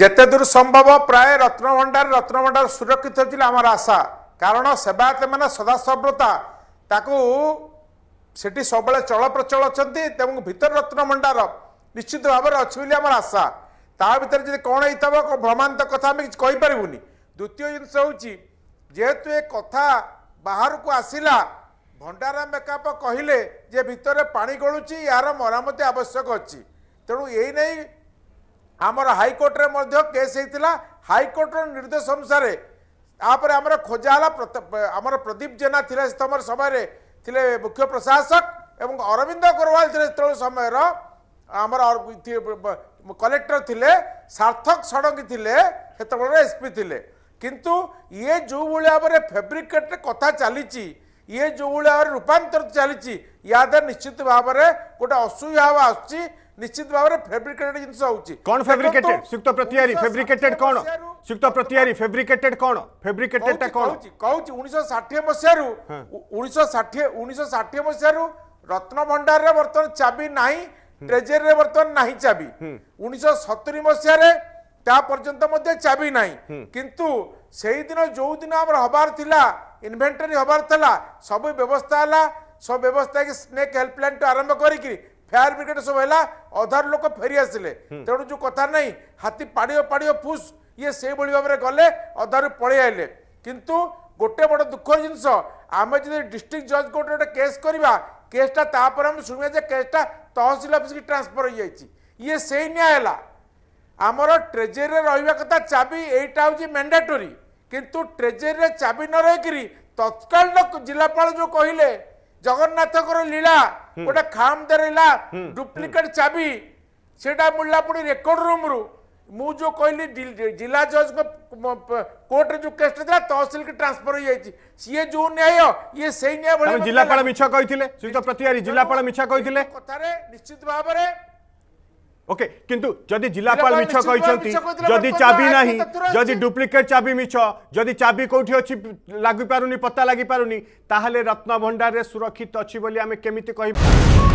ଯେତେ ଦୂର ସମ୍ଭବ ପ୍ରାୟ ରତ୍ନଭଣ୍ଡାର ରତ୍ନଭଣ୍ଡାର ସୁରକ୍ଷିତ ଥିଲା ଆମର ଆଶା କାରଣ ସେବାୟତମାନେ ସଦାସବ୍ରତା ତାକୁ ସେଠି ସବୁବେଳେ ଚଳପ୍ରଚଳ ଅଛନ୍ତି ଏବଂ ଭିତର ରତ୍ନଭଣ୍ଡାର ନିଶ୍ଚିତ ଭାବରେ ଅଛି ବୋଲି ଆମର ଆଶା ତା ଭିତରେ ଯଦି କ'ଣ ହେଇଥିବ ଭ୍ରମାନ୍ତ କଥା ଆମେ କିଛି କହିପାରିବୁନି ଦ୍ୱିତୀୟ ଜିନିଷ ହେଉଛି ଯେହେତୁ ଏ କଥା ବାହାରକୁ ଆସିଲା ଭଣ୍ଡାରା ମେକଅପ୍ କହିଲେ ଯେ ଭିତରେ ପାଣି ଗଳୁଛି ଏହାର ମରାମତି ଆବଶ୍ୟକ ଅଛି ତେଣୁ ଏଇ ଆମର ହାଇକୋର୍ଟରେ ମଧ୍ୟ କେସ୍ ହେଇଥିଲା ହାଇକୋର୍ଟର ନିର୍ଦ୍ଦେଶ ଅନୁସାରେ ତାପରେ ଆମର ଖୋଜା ହେଲା ଆମର ପ୍ରଦୀପ ଜେନା ଥିଲା ସେତେବେଳେ ସମୟରେ ଥିଲେ ମୁଖ୍ୟ ପ୍ରଶାସକ ଏବଂ ଅରବିନ୍ଦ ଅଗ୍ରୱାଲ ଥିଲେ ସେତେବେଳେ ସମୟର ଆମର କଲେକ୍ଟର ଥିଲେ ସାର୍ଥକ ଷଡ଼ଙ୍ଗୀ ଥିଲେ ସେତେବେଳେ ଏସ୍ପି ଥିଲେ କିନ୍ତୁ ଇଏ ଯେଉଁଭଳି ଭାବରେ ଫେବ୍ରିକେଟ୍ରେ କଥା ଚାଲିଛି ଇଏ ଯେଉଁଭଳି ଭାବରେ ରୂପାନ୍ତରିତ ଚାଲିଛି ୟା ଦ୍ୱାରା ନିଶ୍ଚିତ ଭାବରେ ଗୋଟେ ଅସୁବିଧା ଆସୁଛି ନିଶ୍ଚିତ ଭାବରେ ଫେବ୍ରିକେଟେଡ୍ ଜିନିଷ ହେଉଛି କ'ଣ ଫେବ୍ରିକେଟେଡ୍ ସୁକ୍ତ ପ୍ରତିହାରି ଫେବ୍ରିକେଟେଡ୍ କ'ଣ ସୁକ୍ତ ପ୍ରତିହାରି ଫେବ୍ରିକେଟେଡ୍ କ'ଣ ଫେବ୍ରିକେଟେଡ୍ ଟା କ'ଣ କହୁଛି କହୁଛି ଉଣେଇଶହ ଷାଠିଏ ମସିହାରୁ ଉଣେଇଶହ ଷାଠିଏ ଉଣେଇଶହ ଷାଠିଏ ମସିହାରୁ ରତ୍ନଭଣ୍ଡାରରେ ବର୍ତ୍ତମାନ ଚାବି ନାହିଁ ଟ୍ରେଜେରୀରେ ବର୍ତ୍ତମାନ ନାହିଁ ଚାବି ଉଣେଇଶହ ସତୁରୀ ମସିହାରେ ତା ପର୍ଯ୍ୟନ୍ତ ମଧ୍ୟ ଚାବି ନାହିଁ କିନ୍ତୁ ସେଇଦିନ ଯୋଉଦିନ ଆମର ହବାର ଥିଲା ଇନଭେଣ୍ଟରୀ ହବାର ଥିଲା ସବୁ ବ୍ୟବସ୍ଥା ହେଲା ସବୁ ବ୍ୟବସ୍ଥା ହେଇକି ସ୍ନେକ୍ ହେଲ୍ପଲାଇନ୍ ଠୁ ଆରମ୍ଭ କରିକି ଫାୟାର ବ୍ରିଗେଡ୍ ସବୁ ହେଲା ଅଧାର ଲୋକ ଫେରି ଆସିଲେ ତେଣୁ ଯେଉଁ କଥା ନାହିଁ ହାତୀ ପାଡ଼ିବ ପାଡ଼ିଓ ଫୁସ୍ ଇଏ ସେଇଭଳି ଭାବରେ ଗଲେ ଅଧାରୁ ପଳେଇ ଆସିଲେ କିନ୍ତୁ ଗୋଟେ ବଡ଼ ଦୁଃଖ ଜିନିଷ ଆମେ ଯଦି ଡିଷ୍ଟ୍ରିକ୍ଟ ଜଜ୍ କୋର୍ଟରେ ଗୋଟେ କେସ୍ କରିବା କେସ୍ଟା ତାପରେ ଆମେ ଶୁଣିବା ଯେ କେସ୍ଟା ତହସିଲ ଅଫିସ୍କି ଟ୍ରାନ୍ସଫର୍ ହେଇଯାଇଛି ଇଏ ସେଇ ନିଆଁ ହେଲା ଆମର ଟ୍ରେଜେରୀରେ ରହିବା କଥା ଚାବି ଏଇଟା ହେଉଛି ମ୍ୟାଣ୍ଡେଟୋରୀ କିନ୍ତୁ ଟ୍ରେଜେରୀରେ ଚାବି ନ ରହିକିରି ତତ୍କାଳୀନ ଜିଲ୍ଲାପାଳ ଯେଉଁ କହିଲେ ଜଗନ୍ନାଥଙ୍କର ଲୀଳା ଗୋଟେ ଖାମ୍ ରହିଲା ଡୁପ୍ଲିକେଟ୍ ଚାବି ସେଟା ମିଳିଲା ପୁଣି ରେକର୍ଡ ରୁମ୍ରୁ ମୁଁ ଯେଉଁ କହିଲି ଜିଲ୍ଲା ଜଜ୍ଙ୍କ କୋର୍ଟରେ ଯେଉଁ କେସ୍ଟା ଥିଲା ତହସିଲକି ଟ୍ରାନ୍ସଫର ହେଇଯାଇଛି ସିଏ ଯେଉଁ ନ୍ୟାୟ ଇଏ ସେଇ ନ୍ୟାୟ ଭଳି ଜିଲ୍ଲାପାଳ ମିଛ କହିଥିଲେ ଶ୍ରୀଯୁକ୍ତ ପ୍ରତିହାରୀ ଜିଲ୍ଲାପାଳ ମିଛ କହିଥିଲେ କଥାରେ ନିଶ୍ଚିତ ଭାବରେ ওকে কিন্তু যদি জেলাপাল মিছ কিন্তু যদি চাবি না যদি ডুপ্লিকেট চাবি মিছ যদি চাবি কোটি অছি লাগি পারুনি পত্তা লাগি পারুনি তাহলে রত্নভণ্ডারে সুরক্ষিত অছি বলি আমি কেমিতি কহিবা